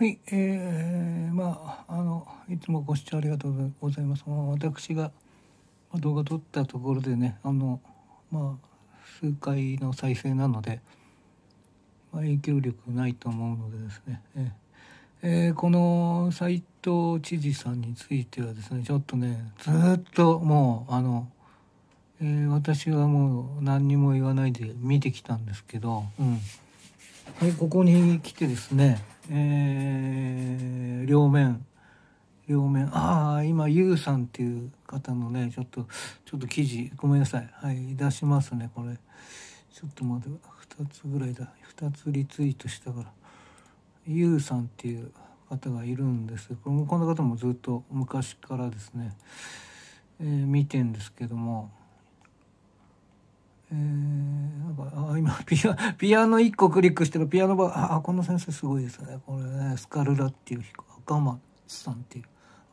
はい、えー、まあ、あの、いつもご視聴ありがとうございます。まあ、私が動画撮ったところでね、あの、まあ、数回の再生なので、まあ、影響力ないと思うのでですね、えー、えー、この斎藤知事さんについてはですね、ちょっとね、ずっともう、あの、えー、私はもう何にも言わないで見てきたんですけど、うん。はい、ここに来てですね、えー、両面両面ああ今 YOU さんっていう方のねちょっとちょっと記事ごめんなさいはい出しますねこれちょっと待って2つぐらいだ2つリツイートしたから YOU さんっていう方がいるんですこの方もずっと昔からですね、えー、見てんですけどもえー、あ今ピアピアノ1個クリックしてるピアノばあこの先生すごいですねこれねスカルラっていう赤松さんっていう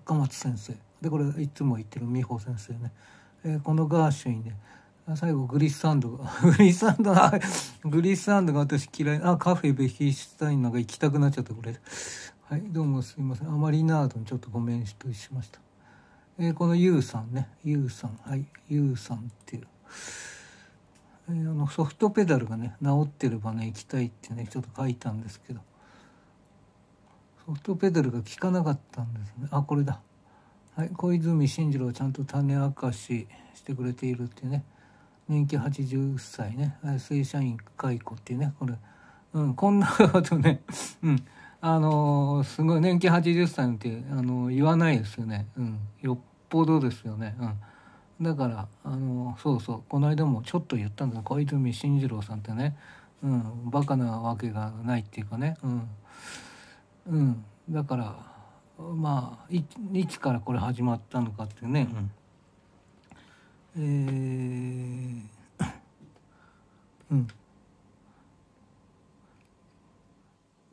赤松先生でこれいつも言ってる美穂先生ね、えー、このガーシュインで、ね、最後グリスサンドが グリスサンドがグリスサンドが私嫌いあカフェベヒシュタインなんか行きたくなっちゃったこれはいどうもすいませんあまりナードにちょっとごめんしとしました、えー、このユウさんねユウさんはいユウさんっていうえー、あのソフトペダルがね治ってればね行きたいってねちょっと書いたんですけどソフトペダルが効かなかったんですねあこれだ、はい、小泉進次郎ちゃんと種明かししてくれているってね年季80歳ね正社員解雇っていうねこれ、うん、こんなことね、うん、あのー、すごい年季80歳って、あのー、言わないですよね、うん、よっぽどですよね。うんだからあのそうそうこの間もちょっと言ったんだ小泉進次郎さんってね、うん、バカなわけがないっていうかね、うんうん、だからまあいつからこれ始まったのかってね、うん、えー、うん、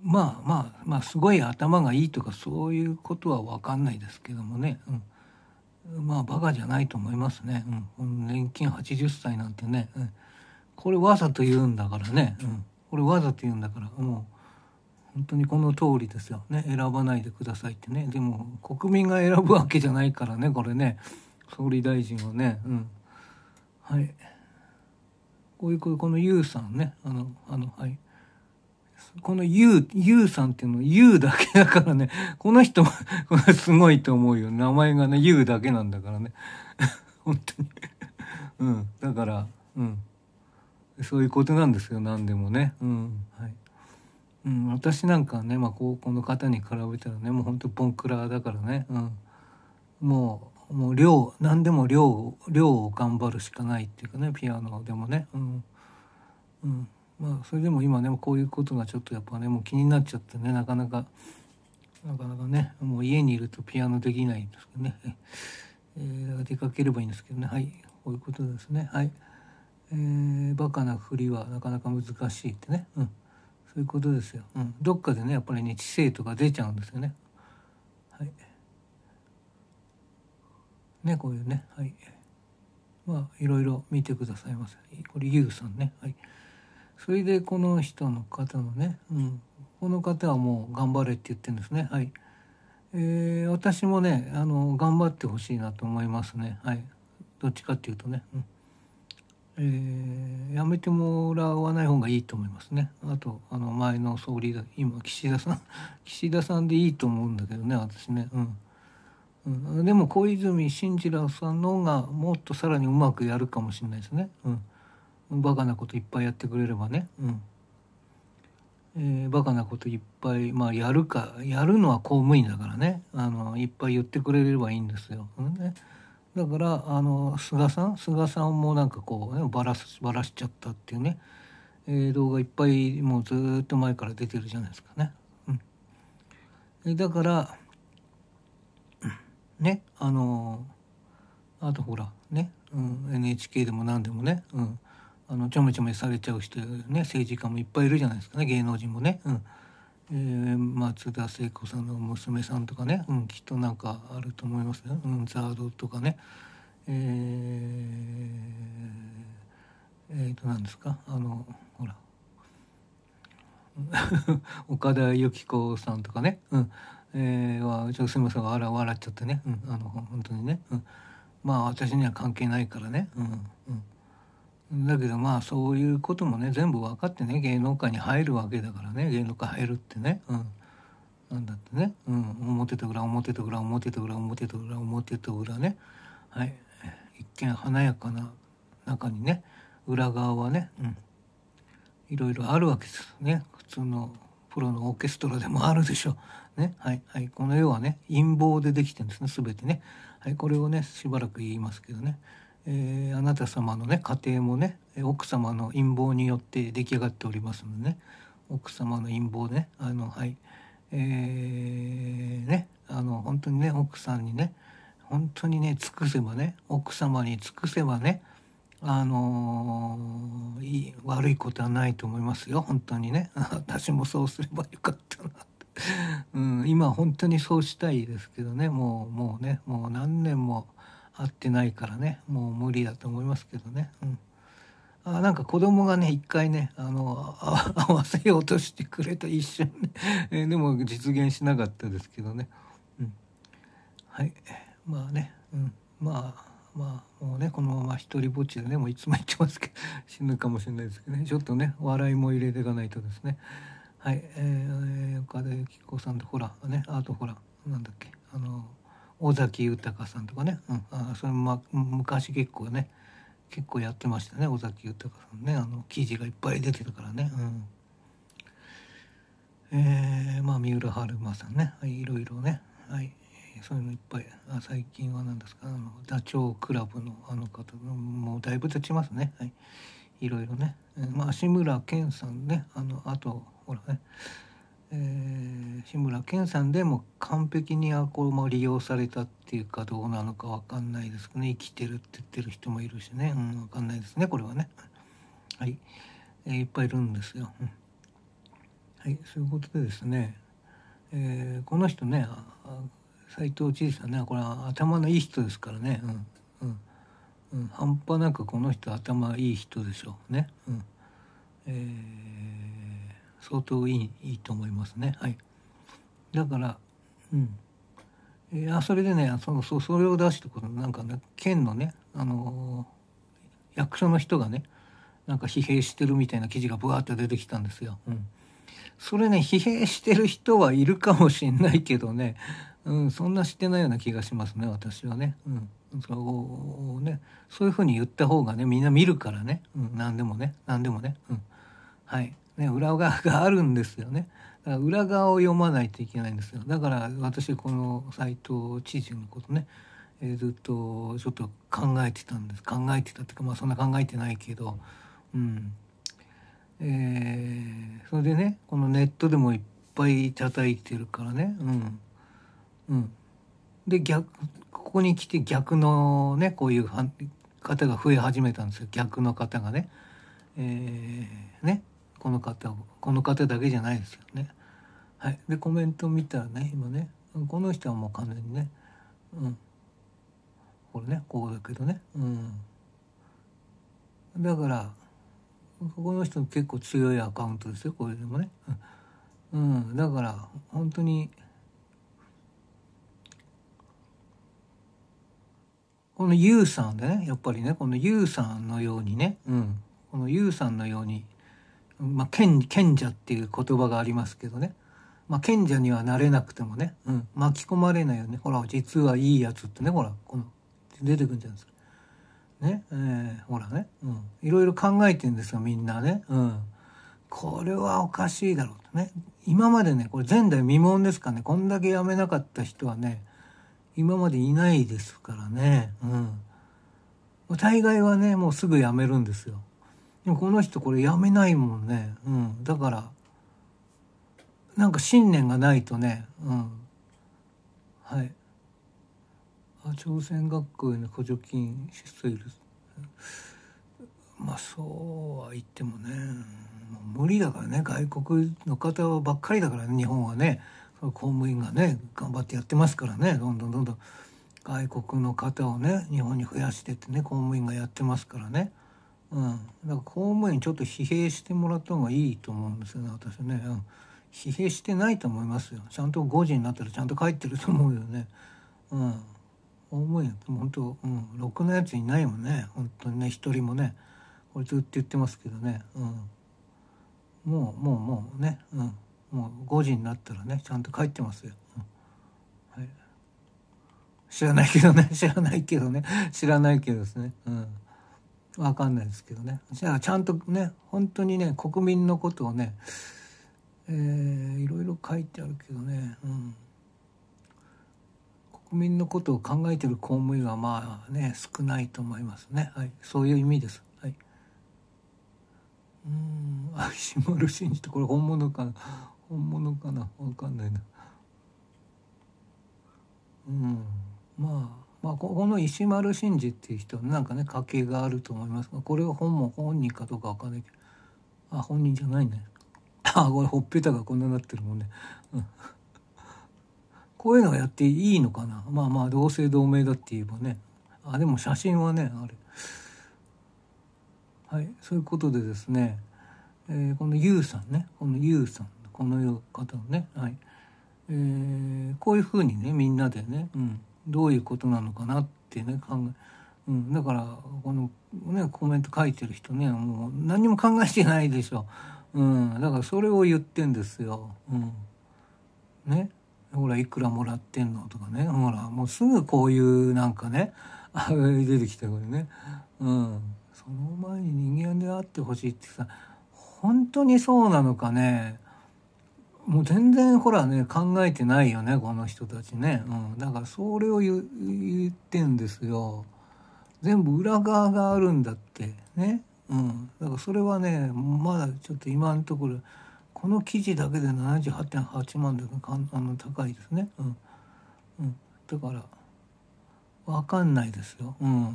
まあまあまあすごい頭がいいとかそういうことは分かんないですけどもね、うんまあバカじゃないと思いますね、うん、年金80歳なんてね、うん、これわざと言うんだからね、うん、これわざと言うんだからもう本当にこの通りですよね選ばないでくださいってねでも国民が選ぶわけじゃないからねこれね総理大臣はね、うん、はいこういうこの YOU さんねあのあのはい。この U、U さんっていうの U だけだからね、この人もこれすごいと思うよ。名前がね、U だけなんだからね。本当にうん。だから、うん。そういうことなんですよ、何でもね。うん。はい。うん、私なんかね、まあ、高校の方に比べたらね、もう本当ポンクラーだからね。うん。もう、もう量、何でも量、量を頑張るしかないっていうかね、ピアノでもね。うん。うんまあそれでも今ねこういうことがちょっとやっぱねもう気になっちゃってねなかなかなかなかねもう家にいるとピアノできないんですけどね、えー、出かければいいんですけどねはいこういうことですねはい、えー、バカなふりはなかなか難しいってね、うん、そういうことですよ、うん、どっかでねやっぱりね知性とか出ちゃうんですよねはいねこういうねはいまあいろいろ見てくださいませこれユウさんねはい。それでこの人の方のね、うん、この方はもう頑張れって言ってるんですね。はい。えー、私もね、あの、頑張ってほしいなと思いますね。はい。どっちかっていうとね。うんえー、やめてもらわない方がいいと思いますね。あと、あの、前の総理だ、今、岸田さん、岸田さんでいいと思うんだけどね、私ね。うん。うん、でも、小泉進次郎さんの方が、もっとさらにうまくやるかもしれないですね。うん。バカなこといっぱいやってくれればね、うんえー、バカなこといっぱい、まあ、やるかやるのは公務員だからねあのいっぱい言ってくれればいいんですよ。ね、だからあの菅さん菅さんもなんかこうねばらすばらしちゃったっていうね、えー、動画いっぱいもうずっと前から出てるじゃないですかね。うん、だからねあのあとほらね、うん、NHK でも何でもね、うんあのちょめちょめされちゃう人ね政治家もいっぱいいるじゃないですかね芸能人もね、うんえー、松田聖子さんの娘さんとかね、うん、きっとなんかあると思いますうん、ザードとかねえー、えー、と何ですかあのほら 岡田由紀子さんとかね、うんえー、はちょっとすみませんら笑っちゃってね、うん、あの本当にね、うん、まあ私には関係ないからね、うんうんだけどまあそういうこともね全部分かってね芸能界に入るわけだからね芸能界入るってね、うん、なんだってね、うん、表と裏表と裏表と裏表と裏表と裏ね、はい、一見華やかな中にね裏側はね、うん、いろいろあるわけですね普通のプロのオーケストラでもあるでしょう。ねはいはい、この世はね陰謀でできてるんですね全てね、はい。これをねしばらく言いますけどね。えー、あなた様のね家庭もね奥様の陰謀によって出来上がっておりますのでね奥様の陰謀ねあのはいえーね、あの本当にね奥さんにね本当にね尽くせばね奥様に尽くせばねあのー、いい悪いことはないと思いますよ本当にね 私もそうすればよかったなってうん、今本当にそうしたいですけどねもうもうねもう何年も会ってないからねもう無理だと思いますけどね、うん、あなんか子供がね一回ねあの合わせようとしてくれた一瞬ねでも実現しなかったですけどね、うん、はいまあね、うん、まあまあもうねこのまま一りぼっちでねもういつも言ってますけど死ぬかもしれないですけどねちょっとね笑いも入れていかないとですねはい、えー、岡田由紀子さんとほらねあとほらなんだっけあの尾崎豊さんとかね、うん、あそれ、ま、昔結構ね結構やってましたね尾崎豊さんねあの記事がいっぱい出てたからね、うん、えー、まあ三浦春馬さんね、はい、いろいろね、はい、そういうのいっぱいあ最近は何ですかあのダチョウ倶楽部のあの方もうだいぶ経ちますね、はい、いろいろね、えー、まあ志村けんさんねあのあとほらねえ志村けんさんでも完璧にコこも利用されたっていうかどうなのか分かんないですけどね生きてるって言ってる人もいるしね、うん、分かんないですねこれはね。はい、えー、いっぱいいるんですよ。はいそういうことでですね、えー、この人ね斎藤知事さんねこれは頭のいい人ですからね、うんうんうん、半端なくこの人頭いい人でしょうね。うんえー相当いいいいと思いますね。はい、だから、うんいやそれでねそのそそれを出すとこのなんかね県のね、あのー、役所の人がねなんか疲弊してるみたいな記事がブワーって出てきたんですよ。うん、それね疲弊してる人はいるかもしんないけどね、うん、そんなしてないような気がしますね私はね。うんそうね、そういうふうに言った方がねみんな見るからね、うん、何でもね何でもね、うん、はいね、裏側があるんですよね。だから裏側を読まないといけないんですよ。だから私この斎藤知事のことね、えー、ずっとちょっと考えてたんです考えてたっていうかまあそんな考えてないけど、うんえー、それでねこのネットでもいっぱい叩いてるからね、うんうん、で逆ここに来て逆のねこういう方が増え始めたんですよ逆の方がね。えー、ねこの方この方だけじゃないですよね。はい、でコメント見たらね今ねこの人はもう完全にね、うん、これねこうだけどね、うん、だからこの人結構強いアカウントですよこれでもね、うん、だから本当にこの YOU さんでねやっぱりねこの YOU さんのようにね、うん、この YOU さんのようにまあ、賢賢者っていう言葉がありますけどね、まあ、賢者にはなれなくてもね、うん、巻き込まれないよねほら実はいいやつってねほらこの出てくるんじゃないですか。ねえー、ほらね、うん、いろいろ考えてんですよみんなね、うん、これはおかしいだろうとね今までねこれ前代未聞ですかねこんだけやめなかった人はね今までいないですからね、うん、大概はねもうすぐやめるんですよ。でもこの人これやめないもんね、うん、だからなんか信念がないとね、うん、はいあ朝鮮学校への補助金出世いるまあそうは言ってもね無理だからね外国の方ばっかりだからね日本はね公務員がね頑張ってやってますからねどんどんどんどん外国の方をね日本に増やしてってね公務員がやってますからね。うん、だから公務員ちょっと疲弊してもらった方がいいと思うんですよね私ね、うん、疲弊してないと思いますよちゃんと5時になったらちゃんと帰ってると思うよね、うん、公務員本当、うん、ろくなやついないもんね本当にね一人もねこれずっと言ってますけどね、うん、もうもうもうね、うん、もう5時になったらねちゃんと帰ってますよ、うんはい、知らないけどね知らないけどね知らないけどですねうん分かんないですけどねじゃあちゃんとね本当にね国民のことをね、えー、いろいろ書いてあるけどね、うん、国民のことを考えてる公務員はまあね少ないと思いますね、はい、そういう意味です。はい、うん石丸真二ってこれ本物かな本物かな分かんないな。うんまあまあ、この石丸真二っていう人なんかね家系があると思いますがこれは本も本人かどうか分かんないけどあ本人じゃないね あこれほっぺたがこんなになってるもんね こういうのはやっていいのかなまあまあ同姓同名だって言えばねあでも写真はねあれはいそういうことでですね、えー、この YOU さんねこの YOU さんこの方のね、はいえー、こういうふうにねみんなでね、うん、どういうことなのかなってね考え、うん、だからこのねコメント書いてる人ねもう何も考えてないでしょ、うん、だからそれを言ってんですよ。うんね、ほらいくらもらってんのとかねほらもうすぐこういうなんかね出てきたこれね、うん、その前に人間であってほしいってさ本当にそうなのかねもう全然ほらね考えてないよねこの人たちね、うん、だからそれを言言ってんですよ全部裏側があるんだってね、うん、だからそれはねまだちょっと今のところこの記事だけで78.8万でかんあの高いですね、うんうん、だから分かんないですよ。うん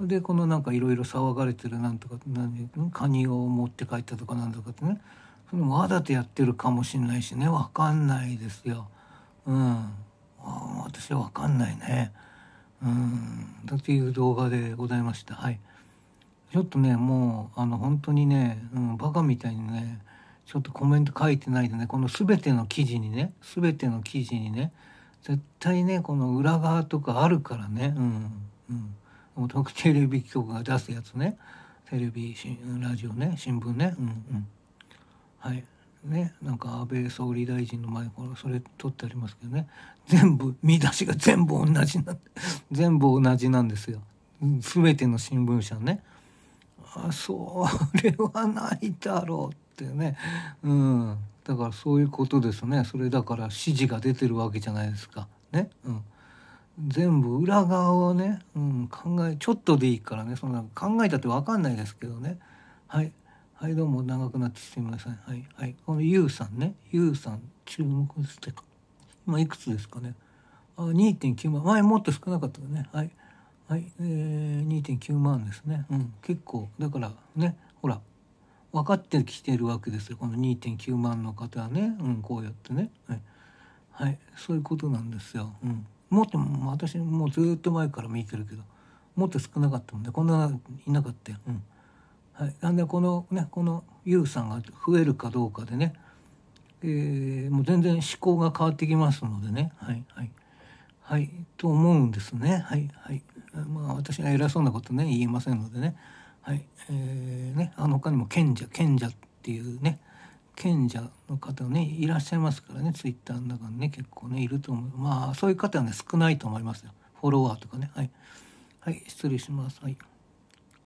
でこのなんかいろいろ騒がれてるなんとか何カニを持って帰ったとかなんとかってねそれもわざとやってるかもしれないしね分かんないですよ。うん、私は分かんないね。うん、だっていう動画でございました。はい、ちょっとねもうあの本当にね、うん、バカみたいにねちょっとコメント書いてないでねこの全ての記事にね全ての記事にね絶対ねこの裏側とかあるからね、うんうん、テレビ局が出すやつねテレビラジオね新聞ね、うんうん、はいね、なんか安倍総理大臣の前からそれ撮ってありますけどね全部見出しが全部同じなん全部同じなんですよ全ての新聞社ねあそれはないだろうってねうんだからそういうことですねそれだから指示が出てるわけじゃないですかね、うん、全部裏側をね、うん、考えちょっとでいいからねそんな考えたって分かんないですけどねはい。はいどうも長くなってすみませんはいはいこのゆうさんねゆうさん注目してか今いくつですかねあ二点九万前もっと少なかったねはいはい、えー、点九万ですねうん結構だからねほら分かってきてるわけですよこの二点九万の方はね、うん、こうやってね、はい、はい、そういうことなんですよ、うん、もっと私もうずっと前から見てるけどもっと少なかったもんねこんないなかったよ、うんはい、なんでこのねこの U さんが増えるかどうかでね、えー、もう全然思考が変わってきますのでねはいはいはいと思うんですねはいはいまあ私が偉そうなことね言えませんのでねはいえーね、あの他にも賢者賢者っていうね賢者の方ねいらっしゃいますからねツイッターの中にね結構ねいると思うまあそういう方はね少ないと思いますよフォロワーとかねはい、はい、失礼しますはい。